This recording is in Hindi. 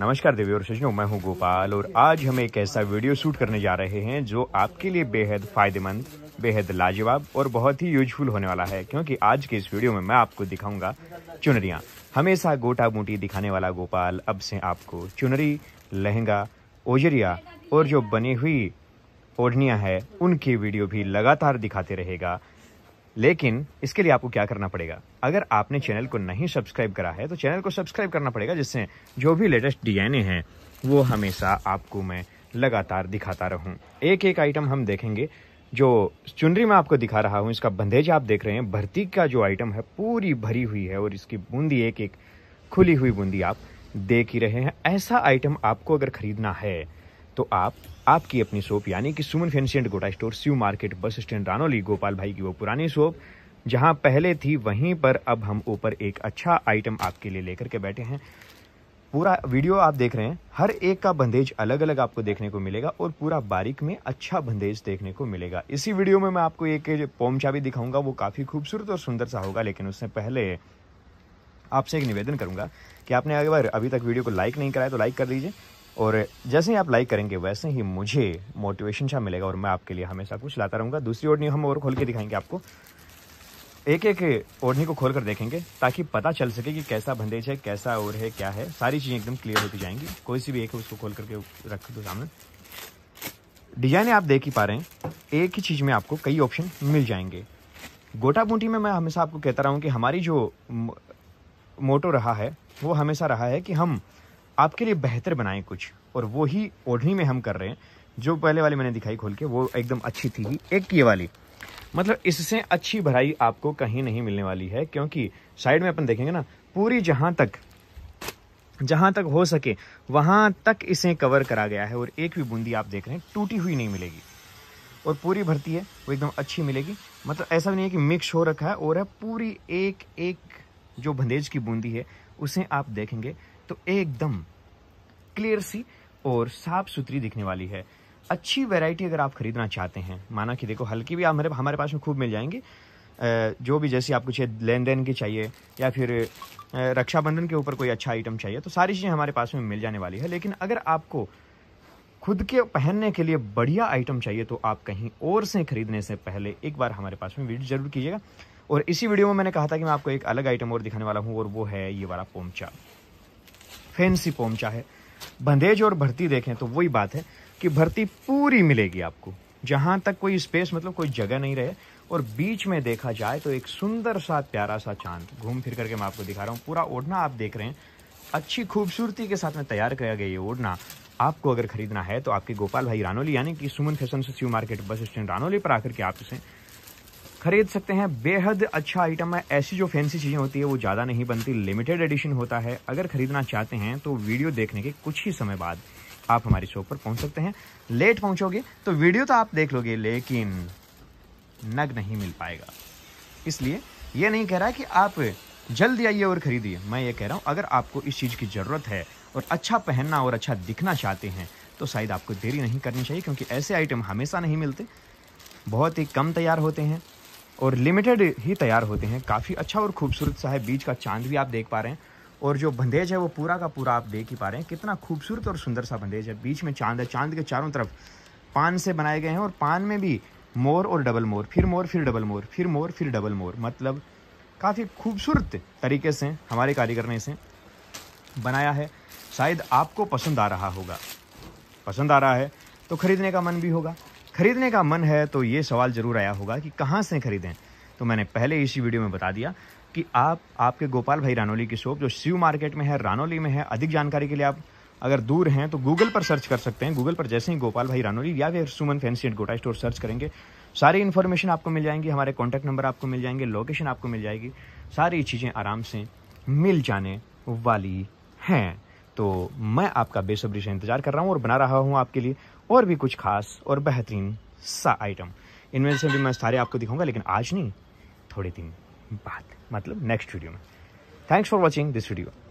नमस्कार देवी और सजनों मैं हूं गोपाल और आज हम एक ऐसा वीडियो शूट करने जा रहे हैं जो आपके लिए बेहद फायदेमंद बेहद लाजवाब और बहुत ही यूजफुल होने वाला है क्योंकि आज के इस वीडियो में मैं आपको दिखाऊंगा चुनरिया हमेशा गोटा बूटी दिखाने वाला गोपाल अब से आपको चुनरी लहंगा ओजरिया और जो बनी हुई ओढ़निया है उनकी वीडियो भी लगातार दिखाते रहेगा लेकिन इसके लिए आपको क्या करना पड़ेगा अगर आपने चैनल को नहीं सब्सक्राइब करा है तो चैनल को सब्सक्राइब करना पड़ेगा जिससे जो भी लेटेस्ट डीएनए हैं वो हमेशा आपको मैं लगातार दिखाता रहूं एक एक आइटम हम देखेंगे जो चुनरी में आपको दिखा रहा हूँ इसका बंदेज आप देख रहे हैं भर्ती का जो आइटम है पूरी भरी हुई है और इसकी बूंदी एक एक खुली हुई बूंदी आप देख ही रहे हैं ऐसा आइटम आपको अगर खरीदना है तो आप आपकी अपनी शॉप यानी कि Suman fancy and Gota store Shiv market bus stand Ranoli Gopal भाई की वो पुरानी शॉप जहां पहले थी वहीं पर अब हम ऊपर एक अच्छा आइटम आपके लिए लेकर के बैठे हैं पूरा वीडियो आप देख रहे हैं हर एक का बंदेज अलग अलग आपको देखने को मिलेगा और पूरा बारीक में अच्छा बंदेज देखने को मिलेगा इसी वीडियो में मैं आपको एक पोमचा भी दिखाऊंगा वो काफ़ी खूबसूरत और सुंदर सा होगा लेकिन उससे पहले आपसे एक निवेदन करूंगा कि आपने अगर अभी तक वीडियो को लाइक नहीं कराया तो लाइक कर दीजिए और जैसे ही आप लाइक करेंगे वैसे ही मुझे मोटिवेशन शाह मिलेगा और मैं आपके लिए हमेशा कुछ लाता रहूँगा दूसरी ओढ़नी हम और खोल के दिखाएंगे आपको एक एक ओढ़नी को खोल कर देखेंगे ताकि पता चल सके कि कैसा बंदेज है कैसा और है क्या है सारी चीज़ें एकदम क्लियर होती जाएंगी कोई सी भी एक है उसको खोल करके रख दो सामने डिजाइने आप देख ही पा रहे हैं एक ही चीज़ में आपको कई ऑप्शन मिल जाएंगे गोटा बूटी में मैं हमेशा आपको कहता रहा हूँ कि हमारी जो मोटो रहा है वो हमेशा रहा है कि हम आपके लिए बेहतर बनाएं कुछ और वो ही ओढ़नी में हम कर रहे हैं जो पहले वाली मैंने दिखाई खोल के वो एकदम अच्छी थी एक ये वाली मतलब इससे अच्छी भराई आपको कहीं नहीं मिलने वाली है क्योंकि साइड में अपन देखेंगे ना पूरी जहाँ तक जहाँ तक हो सके वहाँ तक इसे कवर करा गया है और एक भी बूंदी आप देख रहे हैं टूटी हुई नहीं मिलेगी और पूरी भर्ती है वो एकदम अच्छी मिलेगी मतलब ऐसा भी नहीं है कि मिक्स हो रखा है और है पूरी एक एक जो भंदेज की बूंदी है उसे आप देखेंगे तो एकदम क्लियर सी और साफ सुथरी दिखने वाली है अच्छी वैरायटी अगर आप खरीदना चाहते हैं माना कि देखो हल्की भी हमारे हमारे पास में खूब मिल जाएंगी जो भी जैसे आपको चाहिए लेन देन की चाहिए या फिर रक्षाबंधन के ऊपर कोई अच्छा आइटम चाहिए तो सारी चीज़ें हमारे पास में मिल जाने वाली है लेकिन अगर आपको खुद के पहनने के लिए बढ़िया आइटम चाहिए तो आप कहीं और से खरीदने से पहले एक बार हमारे पास में विजिट जरूर कीजिएगा और इसी वीडियो में मैंने कहा था कि मैं आपको एक अलग आइटम और दिखाने वाला हूँ और वो है ये वाला पोमचा फैंसी पहुंचा है बंदेज और भर्ती देखें तो वही बात है कि भर्ती पूरी मिलेगी आपको जहाँ तक कोई स्पेस मतलब कोई जगह नहीं रहे और बीच में देखा जाए तो एक सुंदर सा प्यारा सा चांद घूम फिर करके मैं आपको दिखा रहा हूँ पूरा ओढ़ना आप देख रहे हैं अच्छी खूबसूरती के साथ में तैयार किया गया ये ओढ़ना आपको अगर खरीदना है तो आपके गोपाल भाई रानोली यानी कि सुमन फैशन से मार्केट बस स्टैंड रानोली पर आकर के आप इसे खरीद सकते हैं बेहद अच्छा आइटम है ऐसी जो फैंसी चीज़ें होती है वो ज़्यादा नहीं बनती लिमिटेड एडिशन होता है अगर खरीदना चाहते हैं तो वीडियो देखने के कुछ ही समय बाद आप हमारी शॉप पर पहुंच सकते हैं लेट पहुंचोगे तो वीडियो तो आप देख लोगे लेकिन नग नहीं मिल पाएगा इसलिए ये नहीं कह रहा कि आप जल्दी आइए और ख़रीदिए मैं ये कह रहा हूँ अगर आपको इस चीज़ की ज़रूरत है और अच्छा पहनना और अच्छा दिखना चाहते हैं तो शायद आपको देरी नहीं करनी चाहिए क्योंकि ऐसे आइटम हमेशा नहीं मिलते बहुत ही कम तैयार होते हैं और लिमिटेड ही तैयार होते हैं काफ़ी अच्छा और खूबसूरत सा है बीच का चांद भी आप देख पा रहे हैं और जो बंदेज है वो पूरा का पूरा आप देख ही पा रहे हैं कितना खूबसूरत और सुंदर सा बंदेज है बीच में चांद है चांद के चारों तरफ पान से बनाए गए हैं और पान में भी मोर और डबल मोर फिर मोर फिर डबल मोर फिर मोर फिर डबल मोर मतलब काफ़ी खूबसूरत तरीके से हमारे कारीगर ने इसे बनाया है शायद आपको पसंद आ रहा होगा पसंद आ रहा है तो ख़रीदने का मन भी होगा खरीदने का मन है तो ये सवाल ज़रूर आया होगा कि कहाँ से खरीदें तो मैंने पहले इसी वीडियो में बता दिया कि आप आपके गोपाल भाई रानोली की शॉप जो शिव मार्केट में है रानोली में है अधिक जानकारी के लिए आप अगर दूर हैं तो गूगल पर सर्च कर सकते हैं गूगल पर जैसे ही गोपाल भाई रानोली या फिर Suman fancy and Gota store search करेंगे सारी इन्फॉर्मेशन आपको मिल जाएंगी हमारे कॉन्टैक्ट नंबर आपको मिल जाएंगे लोकेशन आपको मिल जाएगी सारी चीज़ें आराम से मिल जाने वाली हैं तो मैं आपका बेसब्री से इंतजार कर रहा हूँ और बना रहा हूँ आपके लिए और भी कुछ खास और बेहतरीन सा आइटम इनमें से भी मैं सारे आपको दिखाऊंगा लेकिन आज नहीं थोड़े दिन बाद मतलब नेक्स्ट वीडियो में thanks for watching this video